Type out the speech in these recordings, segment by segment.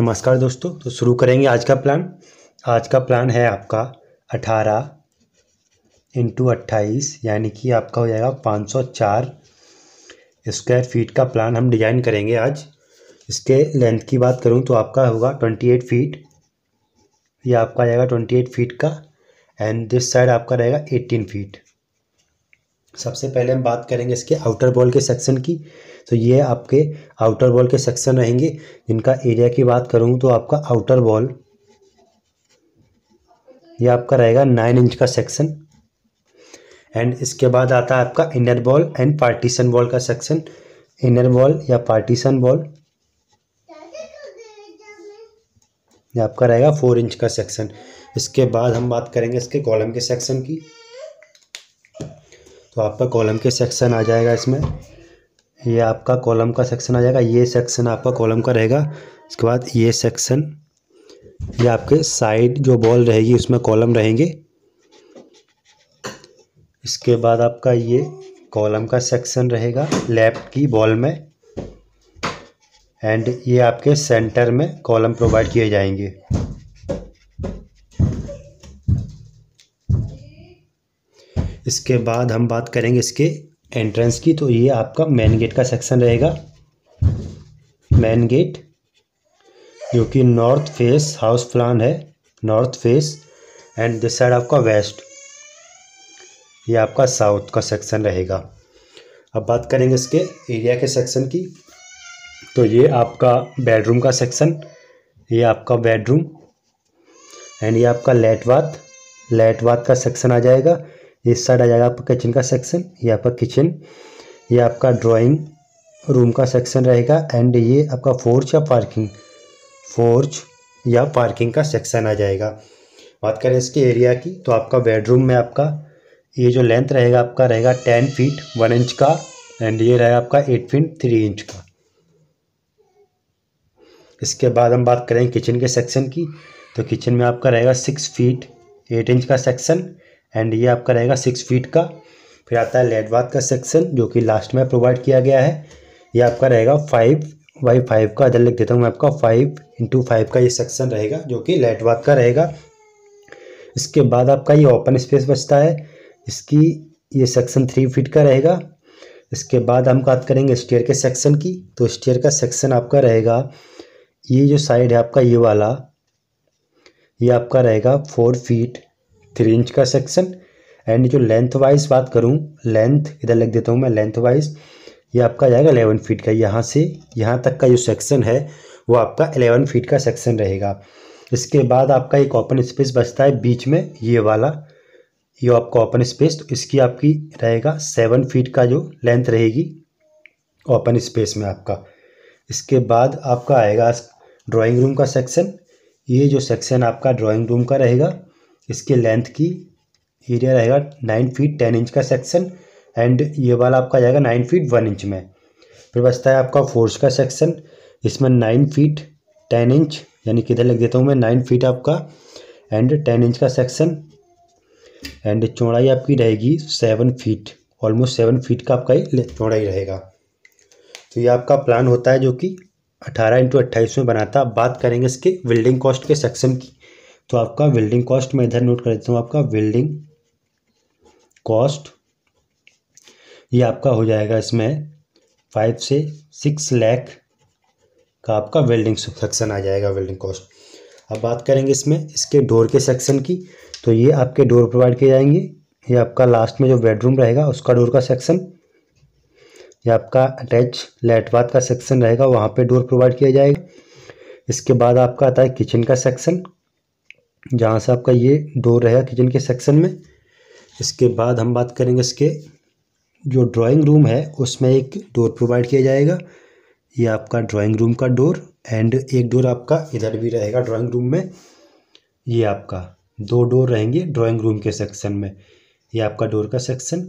नमस्कार दोस्तों तो शुरू करेंगे आज का प्लान आज का प्लान है आपका अठारह इंटू अट्ठाईस यानी कि आपका हो जाएगा पाँच सौ चार स्क्वायर फीट का प्लान हम डिज़ाइन करेंगे आज इसके लेंथ की बात करूं तो आपका होगा ट्वेंटी एट फीट ये आपका आ जाएगा ट्वेंटी एट फीट का एंड दिस साइड आपका रहेगा एटीन फीट सबसे पहले हम बात करेंगे इसके आउटर बॉल के सेक्शन की तो ये आपके आउटर बॉल के सेक्शन रहेंगे जिनका एरिया की बात करूँ तो आपका आउटर बॉल ये आपका रहेगा नाइन इंच का सेक्शन एंड इसके बाद आता है आपका inner wall and partition wall का सेक्शन इनर बॉल या पार्टीशन बॉल ये आपका रहेगा फोर इंच का सेक्शन इसके बाद हम बात करेंगे इसके कॉलम के सेक्शन की तो आपका कॉलम के सेक्शन आ जाएगा इसमें ये आपका कॉलम का सेक्शन आ जाएगा ये सेक्शन आपका कॉलम का रहेगा इसके बाद ये सेक्शन ये आपके साइड जो बॉल रहेगी उसमें कॉलम रहेंगे इसके बाद आपका ये कॉलम का सेक्शन रहेगा लेफ्ट की बॉल में एंड ये आपके सेंटर में कॉलम प्रोवाइड किए जाएंगे इसके बाद हम बात करेंगे इसके एंट्रेंस की तो ये आपका मेन गेट का सेक्शन रहेगा मेन गेट जो कि नॉर्थ फेस हाउस प्लान है north face and this side आपका वेस्ट ये आपका साउथ का सेक्शन रहेगा अब बात करेंगे इसके एरिया के सेक्शन की तो ये आपका बेडरूम का सेक्शन ये आपका बेडरूम एंड ये आपका लेट वाथ लेट वाथ का सेक्शन आ जाएगा इस साइड आ जाएगा आपका किचन का सेक्शन ये आपका किचन ये आपका ड्राइंग रूम का सेक्शन रहेगा एंड ये आपका फोर्च या पार्किंग फोर्च या पार्किंग का सेक्शन आ जाएगा बात करें इसके एरिया की तो आपका बेडरूम में आपका ये जो लेंथ रहेगा आपका रहेगा टेन फीट वन इंच का एंड ये रहेगा आपका एट फीट थ्री इंच का इसके बाद हम बात करें किचन के सेक्शन की तो किचन में आपका रहेगा सिक्स फीट एट इंच का सेक्शन एंड ये आपका रहेगा सिक्स फीट का फिर आता है लेडवाथ का सेक्शन जो कि लास्ट में प्रोवाइड किया गया है ये आपका रहेगा फाइव बाई फाइव का अदर लिख देता हूँ मैं आपका फाइव इंटू फाइव का ये सेक्शन रहेगा जो कि लेटवाथ का रहेगा इसके बाद आपका ये ओपन स्पेस बचता है इसकी ये सेक्शन थ्री फीट का रहेगा इसके बाद हम बात करेंगे स्टेयर के सेक्शन की तो स्टेयर का सेक्शन आपका रहेगा ये जो साइड है आपका ये वाला ये आपका रहेगा फोर फीट थ्री इंच का सेक्शन एंड जो लेंथ वाइज बात करूँ लेंथ इधर लिख देता हूँ मैं लेंथ वाइज ये आपका जाएगा एलेवन फीट का यहाँ से यहाँ तक का जो सेक्शन है वो आपका एलेवन फीट का सेक्शन रहेगा इसके बाद आपका एक ओपन स्पेस बचता है बीच में ये वाला ये आपका ओपन स्पेस तो इसकी आपकी रहेगा सेवन फीट का जो लेंथ रहेगी ओपन स्पेस में आपका इसके बाद आपका आएगा ड्राइंग रूम का सेक्शन ये जो सेक्शन आपका ड्राइंग रूम का रहेगा इसके लेंथ की एरिया रहेगा नाइन फीट टेन इंच का सेक्शन एंड ये वाला आपका जाएगा नाइन फीट वन इंच में फिर बचता है आपका फोर्स का सेक्शन इसमें नाइन फीट टेन इंच यानी किधर लिख देता हूँ मैं नाइन फीट आपका एंड टेन इंच का सेक्शन एंड चौड़ाई आपकी रहेगी seven feet almost seven feet का आपका चौड़ाई रहेगा तो ये आपका प्लान होता है जो कि अठारह इंटू अट्ठाईस में बनाता था बात करेंगे इसके बिल्डिंग कॉस्ट के सेक्शन की तो आपका वेल्डिंग कॉस्ट मैं इधर नोट कर देता हूँ आपका वेल्डिंग कॉस्ट ये आपका हो जाएगा इसमें फाइव से सिक्स लैख का आपका वेल्डिंग सेक्शन आ जाएगा वेल्डिंग कॉस्ट अब बात करेंगे इसमें इसके डोर के सेक्शन की तो ये आपके डोर प्रोवाइड किए जाएंगे ये आपका लास्ट में जो बेडरूम रहेगा उसका डोर का सेक्शन ये आपका अटैच लेट बाथ का सेक्शन रहेगा वहाँ पे डोर प्रोवाइड किया जाएगा इसके बाद आपका आता है किचन का सेक्शन जहाँ से आपका ये डोर रहेगा किचन के सेक्शन में इसके बाद हम बात करेंगे इसके जो ड्राइंग रूम है उसमें एक डोर प्रोवाइड किया जाएगा ये आपका ड्राइंग रूम का डोर एंड एक डोर आपका इधर भी रहेगा ड्राइंग रूम में ये आपका दो डोर रहेंगे ड्राइंग रूम के सेक्शन में ये आपका डोर का सेक्शन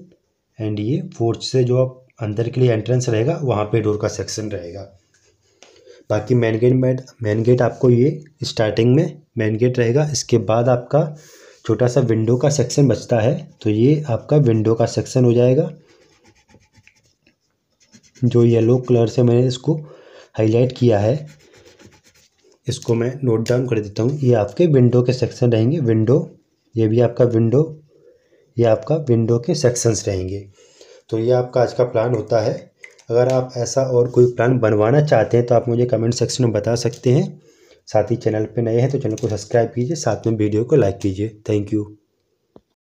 एंड ये फोर्थ से जो आप अंदर के लिए एंट्रेंस रहेगा वहाँ पे डोर का सेक्शन रहेगा बाकी main gate mat main gate आपको ये स्टार्टिंग में मेन गेट रहेगा इसके बाद आपका छोटा सा विंडो का सेक्शन बचता है तो ये आपका विंडो का सेक्शन हो जाएगा जो येलो कलर से मैंने इसको हाईलाइट किया है इसको मैं नोट डाउन कर देता हूँ ये आपके विंडो के सेक्शन रहेंगे विंडो ये भी आपका विंडो ये आपका विंडो के सेक्शंस रहेंगे तो ये आपका आज का प्लान होता है अगर आप ऐसा और कोई प्लान बनवाना चाहते हैं तो आप मुझे कमेंट सेक्शन में बता सकते हैं साथ ही चैनल पर नए हैं तो चैनल को सब्सक्राइब कीजिए साथ में वीडियो को लाइक कीजिए थैंक यू